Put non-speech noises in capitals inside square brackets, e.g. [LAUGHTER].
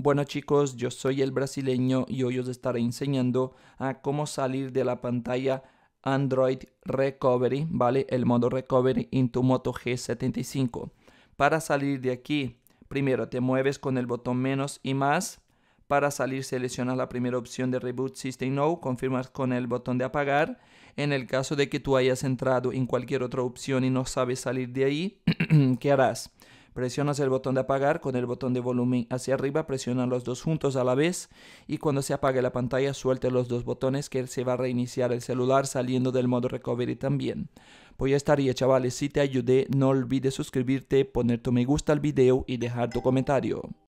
Bueno chicos, yo soy el brasileño y hoy os estaré enseñando a cómo salir de la pantalla Android Recovery, ¿vale? El modo Recovery en tu Moto G75. Para salir de aquí, primero te mueves con el botón menos y más. Para salir seleccionas la primera opción de Reboot System Now, confirmas con el botón de apagar. En el caso de que tú hayas entrado en cualquier otra opción y no sabes salir de ahí, [CLEARS THROAT] ¿qué harás? Presionas el botón de apagar con el botón de volumen hacia arriba, presiona los dos juntos a la vez y cuando se apague la pantalla suelte los dos botones que se va a reiniciar el celular saliendo del modo recovery también. Pues ya estaría chavales, si te ayudé no olvides suscribirte, poner tu me gusta al video y dejar tu comentario.